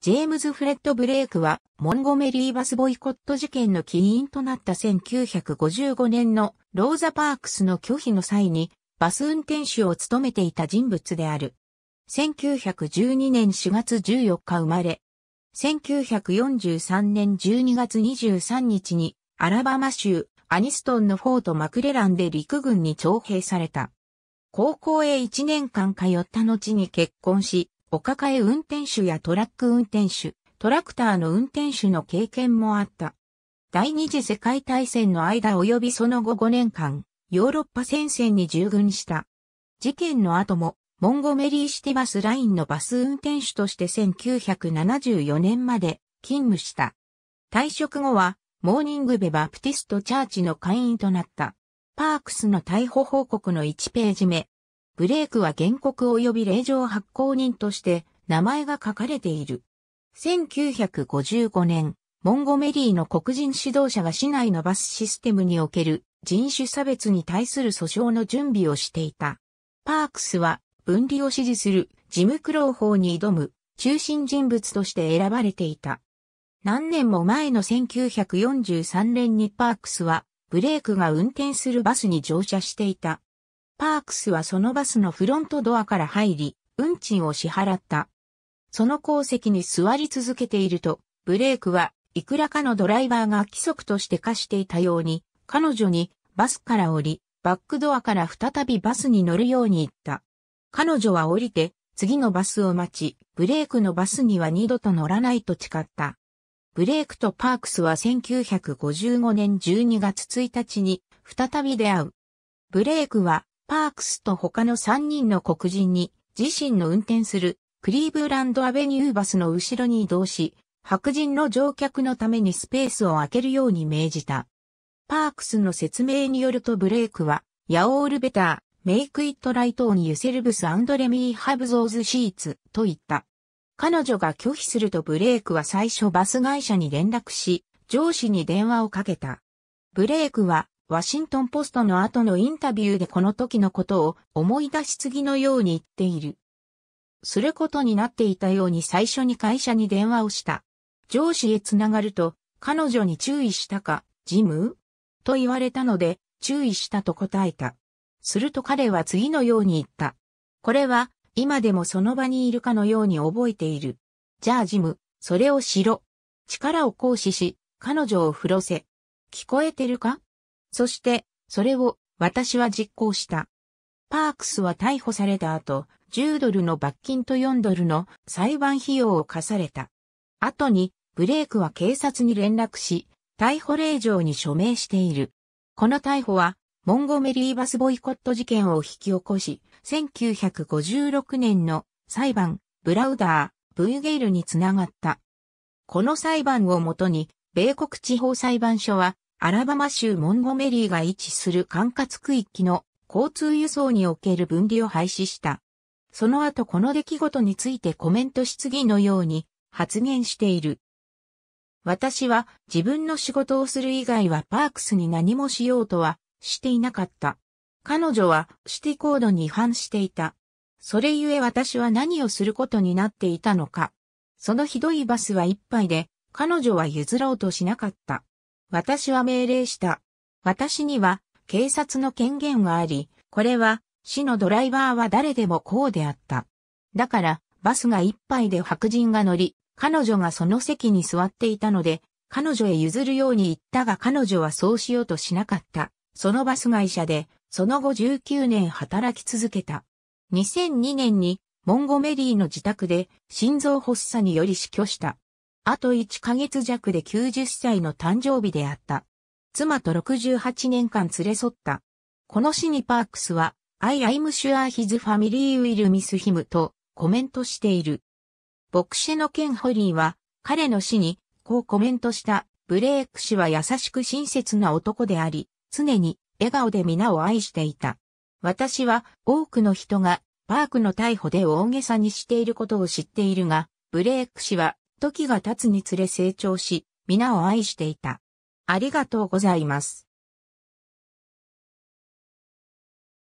ジェームズ・フレッド・ブレイクは、モンゴメリーバスボイコット事件の起因となった1955年のローザ・パークスの拒否の際に、バス運転手を務めていた人物である。1912年4月14日生まれ。1943年12月23日に、アラバマ州アニストンのフォート・マクレランで陸軍に徴兵された。高校へ1年間通った後に結婚し、お抱え運転手やトラック運転手、トラクターの運転手の経験もあった。第二次世界大戦の間及びその後5年間、ヨーロッパ戦線に従軍した。事件の後も、モンゴメリーシティバスラインのバス運転手として1974年まで勤務した。退職後は、モーニングベバプティストチャーチの会員となった。パークスの逮捕報告の1ページ目、ブレイクは原告及び令状発行人として名前が書かれている。1955年、モンゴメリーの黒人指導者が市内のバスシステムにおける人種差別に対する訴訟の準備をしていた。パークスは分離を支持するジムクロー法に挑む中心人物として選ばれていた。何年も前の1943年にパークスはブレイクが運転するバスに乗車していた。パークスはそのバスのフロントドアから入り、運賃を支払った。その功績に座り続けていると、ブレイクはいくらかのドライバーが規則として課していたように、彼女にバスから降り、バックドアから再びバスに乗るように言った。彼女は降りて、次のバスを待ち、ブレイクのバスには二度と乗らないと誓った。ブレイクとパークスは1955年12月1日に再び出会う。ブレイクはパークスと他の3人の黒人に自身の運転するクリーブランドアベニューバスの後ろに移動し、白人の乗客のためにスペースを空けるように命じた。パークスの説明によるとブレイクは、ヤオールベター、メイクイットライトオンユセルブスアンドレミーハブゾーズシーツと言った。彼女が拒否するとブレイクは最初バス会社に連絡し、上司に電話をかけた。ブレイクはワシントンポストの後のインタビューでこの時のことを思い出し次のように言っている。することになっていたように最初に会社に電話をした。上司へつながると、彼女に注意したか、ジムと言われたので、注意したと答えた。すると彼は次のように言った。これは、今でもその場にいるかのように覚えている。じゃあジム、それをしろ。力を行使し、彼女を振ろせ。聞こえてるかそして、それを私は実行した。パークスは逮捕された後、10ドルの罰金と4ドルの裁判費用を課された。後に、ブレイクは警察に連絡し、逮捕令状に署名している。この逮捕は、モンゴメリーバスボイコット事件を引き起こし、1956年の裁判、ブラウダー、ブーゲイルにつながった。この裁判をもとに、米国地方裁判所は、アラバマ州モンゴメリーが位置する管轄区域の交通輸送における分離を廃止した。その後この出来事についてコメントし次のように発言している。私は自分の仕事をする以外はパークスに何もしようとはしていなかった。彼女はシティコードに違反していた。それゆえ私は何をすることになっていたのか。そのひどいバスは一杯で彼女は譲ろうとしなかった。私は命令した。私には警察の権限はあり、これは市のドライバーは誰でもこうであった。だからバスが一杯で白人が乗り、彼女がその席に座っていたので、彼女へ譲るように言ったが彼女はそうしようとしなかった。そのバス会社で、その後19年働き続けた。2002年にモンゴメリーの自宅で心臓発作により死去した。あと1ヶ月弱で90歳の誕生日であった。妻と68年間連れ添った。この死にパークスは、I am sure his family will miss him とコメントしている。牧師のケン・ホリーは、彼の死に、こうコメントした、ブレイク氏は優しく親切な男であり、常に笑顔で皆を愛していた。私は多くの人がパークの逮捕で大げさにしていることを知っているが、ブレイク氏は時が経つにつれ成長し、皆を愛していた。ありがとうございます。